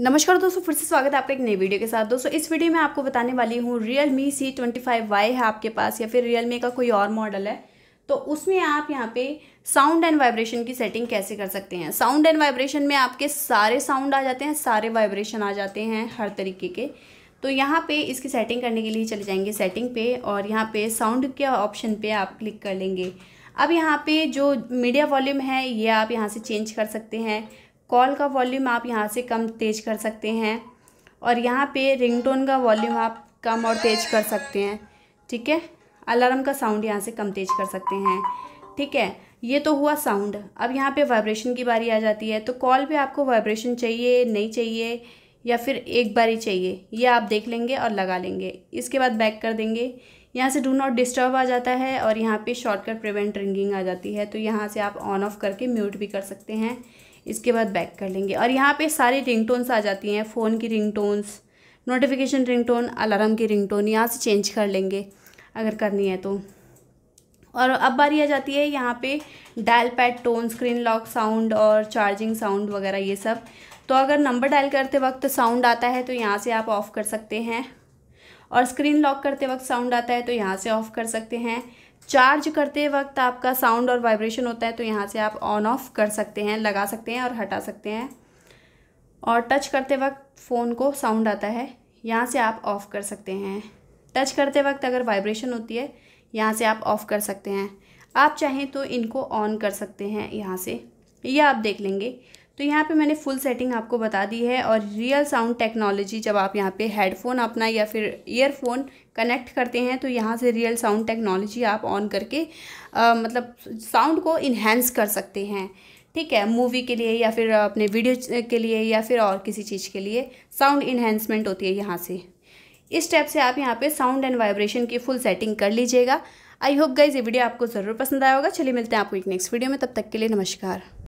नमस्कार दोस्तों फिर से स्वागत है आपका एक नई वीडियो के साथ दोस्तों इस वीडियो में आपको बताने वाली हूँ Realme C twenty five Y है आपके पास या फिर रियल मी का कोई और मॉडल है तो उसमें आप यहाँ पे साउंड एंड वाइब्रेशन की सेटिंग कैसे कर सकते हैं साउंड एंड वाइब्रेशन में आपके सारे साउंड आ जाते हैं सारे वाइब्रेशन आ जाते हैं हर तरीके के तो यहाँ पर इसकी सेटिंग करने के लिए चले जाएंगे सेटिंग पे और यहाँ पर साउंड के ऑप्शन पर आप क्लिक कर लेंगे अब यहाँ पे जो मीडिया वॉल्यूम है ये आप यहाँ से चेंज कर सकते हैं कॉल का वॉल्यूम आप यहाँ से कम तेज़ कर सकते हैं और यहाँ पे रिंगटोन का वॉल्यूम आप कम और तेज़ कर सकते हैं ठीक है अलार्म का साउंड यहाँ से कम तेज़ कर सकते हैं ठीक है ये तो हुआ साउंड अब यहाँ पे वाइब्रेशन की बारी आ जाती है तो कॉल पे आपको वाइब्रेशन चाहिए नहीं चाहिए या फिर एक बार ही चाहिए ये आप देख लेंगे और लगा लेंगे इसके बाद बैक कर देंगे यहाँ से डू नॉट डिस्टर्ब आ जाता है और यहाँ पे शॉर्टकट प्रिवेंट रिंगिंग आ जाती है तो यहाँ से आप ऑन ऑफ करके म्यूट भी कर सकते हैं इसके बाद बैक कर लेंगे और यहाँ पे सारी रिंगटोन्स आ जाती हैं फ़ोन की रिंगटोन्स नोटिफिकेशन रिंगटोन अलार्म की रिंगटोन यहाँ से चेंज कर लेंगे अगर करनी है तो और अब बारी आ जाती है यहाँ पे dial pad tone screen lock sound और चार्जिंग साउंड वगैरह ये सब तो अगर नंबर डायल करते वक्त साउंड आता है तो यहाँ से आप ऑफ़ कर सकते हैं और स्क्रीन लॉक करते वक्त साउंड आता है तो यहाँ से ऑफ़ कर सकते हैं चार्ज करते वक्त आपका साउंड और वाइब्रेशन होता है तो यहाँ से आप ऑन ऑफ कर सकते हैं लगा सकते हैं और हटा सकते हैं और टच करते वक्त फ़ोन को साउंड आता है यहाँ से आप ऑफ़ कर सकते हैं टच करते वक्त अगर वाइब्रेशन होती है यहाँ से आप ऑफ़ कर सकते हैं आप चाहें तो इनको ऑन कर सकते हैं यहाँ से यह आप देख लेंगे तो यहाँ पे मैंने फुल सेटिंग आपको बता दी है और रियल साउंड टेक्नोलॉजी जब आप यहाँ पे हेडफोन अपना या फिर ईयरफोन कनेक्ट करते हैं तो यहाँ से रियल साउंड टेक्नोलॉजी आप ऑन करके आ, मतलब साउंड को इन्हेंस कर सकते हैं ठीक है मूवी के लिए या फिर अपने वीडियो के लिए या फिर और किसी चीज़ के लिए साउंड इन्हेंसमेंट होती है यहाँ से इस स्टेप से आप यहाँ पे साउंड एंड वाइब्रेशन की फुल सेटिंग कर लीजिएगा आई होप गाइज ये वीडियो आपको ज़रूर पसंद आया होगा चलिए मिलते हैं आपको एक नेक्स्ट वीडियो में तब तक के लिए नमस्कार